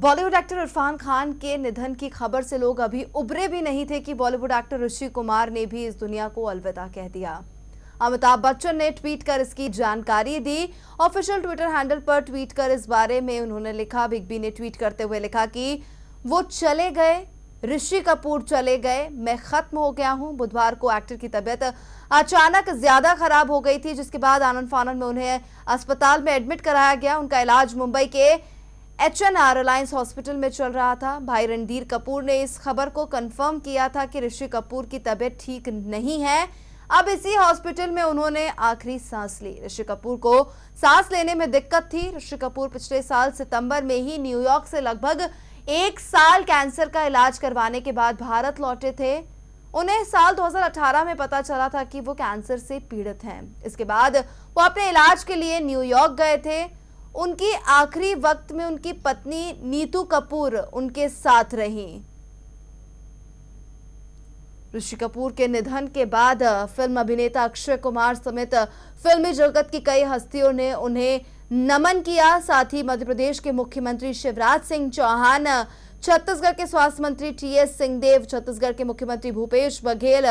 Bollywood actor Irfan Khan के निधन की खबर से लोग अभी उभरे भी नहीं थे कि बॉलीवुड एक्टर ऋषि कुमार ने भी इस दुनिया को अलविदा कह दिया अमिताभ बच्चन ने ट्वीट कर इसकी जानकारी दी ऑफिशियल ट्विटर हैंडल पर ट्वीट कर इस बारे में उन्होंने लिखा बिग बी ने ट्वीट करते हुए लिखा कि वो चले गए ऋषि कपूर चले गए मैं खत्म हो गया हूं बुधवार को एक्टर की तबीयत अचानक ज्यादा खराब हो गई थी जिसके बाद आनंद फानंद में उन्हें अस्पताल में एडमिट कराया गया उनका इलाज मुंबई के H N Reliance hospital में चल रहा था भाई रणधीर कपूर ने इस खबर को कंफर्म किया था कि ऋषि कपूर की तबीयत ठीक नहीं है अब इसी हॉस्पिटल में उन्होंने आखिरी सांस ली ऋषि कपूर को सांस लेने में दिक्कत थी ऋषि कपूर पिछले साल सितंबर में ही न्यूयॉर्क से लगभग एक साल कैंसर का इलाज करवाने के बाद भारत लौटे थे उन्हें साल 2018 में पता चला था कि वो कैंसर से पीड़ित हैं इसके बाद वो अपने इलाज के लिए न्यूयॉर्क गए थे उनके आखिरी वक्त में उनकी पत्नी नीतू कपूर उनके साथ रही ऋषि कपूर के निधन के बाद फिल्म अभिनेता अक्षय कुमार समेत फिल्मी जगत की कई हस्तियों ने उन्हें नमन किया साथ ही मध्य प्रदेश के मुख्यमंत्री शिवराज सिंह चौहान छत्तीसगढ़ के स्वास्थ्य मंत्री टीएस सिंहदेव छत्तीसगढ़ के मुख्यमंत्री भूपेश बघेल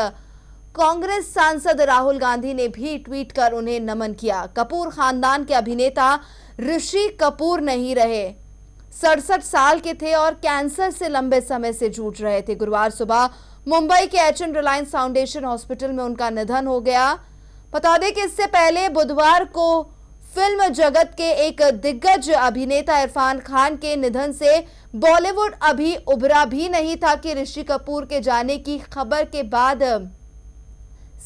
कांग्रेस सांसद राहुल गांधी ने भी ट्वीट कर उन्हें नमन किया कपूर खानदान के अभिनेता ऋषि कपूर नहीं रहे सड़सठ साल के थे और कैंसर से लंबे समय से जूझ रहे थे गुरुवार सुबह मुंबई के H N Reliance foundation hospital में उनका निधन हो गया बता दें कि इससे पहले बुधवार को फिल्म जगत के एक दिग्गज अभिनेता इरफान खान के निधन से बॉलीवुड अभी उभरा भी नहीं था कि ऋषि कपूर के जाने की खबर के बाद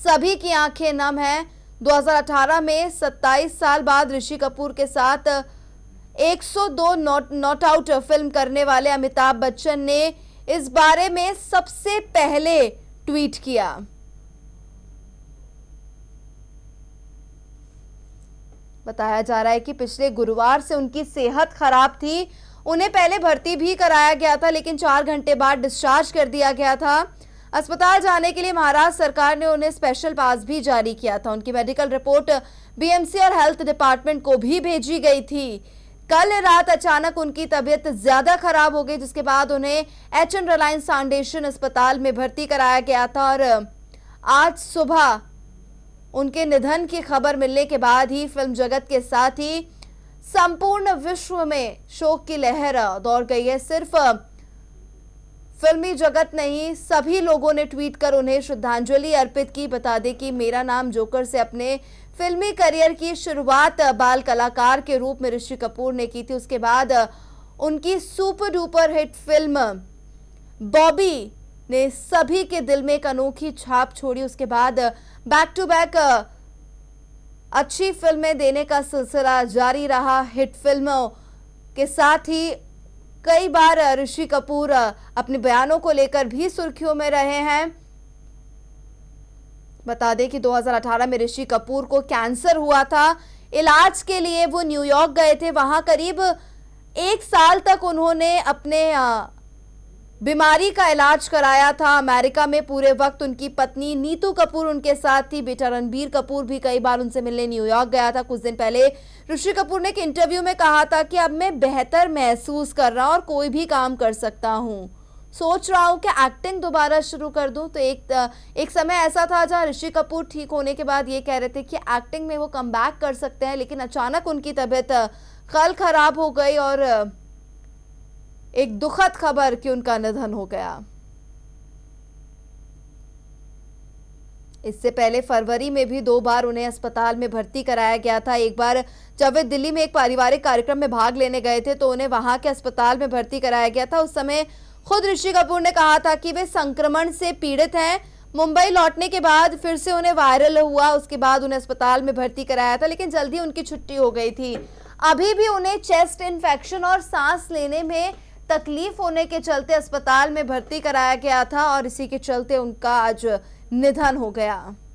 सभी की आंखें नम हैं 2018 में 27 साल बाद ऋषि कपूर के साथ 102 सौ नॉट आउट फिल्म करने वाले अमिताभ बच्चन ने इस बारे में सबसे पहले ट्वीट किया बताया जा रहा है कि पिछले गुरुवार से उनकी सेहत खराब थी उन्हें पहले भर्ती भी कराया गया था लेकिन चार घंटे बाद डिस्चार्ज कर दिया गया था अस्पताल जाने के लिए महाराष्ट्र सरकार ने उन्हें स्पेशल पास भी जारी किया था उनकी मेडिकल रिपोर्ट बीएमसी और हेल्थ डिपार्टमेंट को भी भेजी गई थी कल रात अचानक उनकी तबीयत ज्यादा खराब हो गई जिसके बाद उन्हें एच एन रिलायंस फाउंडेशन अस्पताल में भर्ती कराया गया था और आज सुबह उनके निधन की खबर मिलने के बाद ही फिल्म जगत के साथ ही संपूर्ण विश्व में शोक की लहर दौड़ गई है सिर्फ फिल्मी जगत नहीं सभी लोगों ने ट्वीट कर उन्हें श्रद्धांजलि अर्पित की बता दें कि मेरा नाम जोकर से अपने फिल्मी करियर की शुरुआत बाल कलाकार के रूप में ऋषि कपूर ने की थी उसके बाद उनकी super duper hit film Bobby ने सभी के दिल में एक अनोखी छाप छोड़ी उसके बाद बैक टू बैक अच्छी फिल्में देने का सिलसिला जारी रहा हिट फिल्मों के साथ ही कई बार ऋषि कपूर अपने बयानों को लेकर भी सुर्खियों में रहे हैं बता दें कि 2018 में ऋषि कपूर को कैंसर हुआ था इलाज के लिए वो न्यूयॉर्क गए थे वहां करीब एक साल तक उन्होंने अपने बीमारी का इलाज कराया था अमेरिका में पूरे वक्त उनकी पत्नी नीतू कपूर उनके साथ थी बेटा रणबीर कपूर भी कई बार उनसे मिलने न्यूयॉर्क गया था कुछ दिन पहले ऋषि कपूर ने एक इंटरव्यू में कहा था कि अब मैं बेहतर महसूस कर रहा हूँ और कोई भी काम कर सकता हूँ सोच रहा हूँ कि एक्टिंग दोबारा शुरू कर दूँ तो एक एक समय ऐसा था जहाँ ऋषि कपूर ठीक होने के बाद ये कह रहे थे कि एक्टिंग में वो कम कर सकते हैं लेकिन अचानक उनकी तबीयत कल ख़राब हो गई और एक दुखद खबर कि उनका निधन हो गया इससे पहले फरवरी में भी दो बार उन्हें अस्पताल में भर्ती कराया गया था एक बार जब वे दिल्ली में एक पारिवारिक कार्यक्रम में भाग लेने गए थे तो उन्हें वहां के अस्पताल में भर्ती कराया गया था उस समय खुद ऋषि कपूर ने कहा था कि वे संक्रमण से पीड़ित हैं मुंबई लौटने के बाद फिर से उन्हें वायरल हुआ उसके बाद उन्हें अस्पताल में भर्ती कराया था लेकिन जल्दी उनकी छुट्टी हो गई थी अभी भी उन्हें चेस्ट इन्फेक्शन और सांस लेने में तकलीफ होने के चलते अस्पताल में भर्ती कराया गया था और इसी के चलते उनका आज निधन हो गया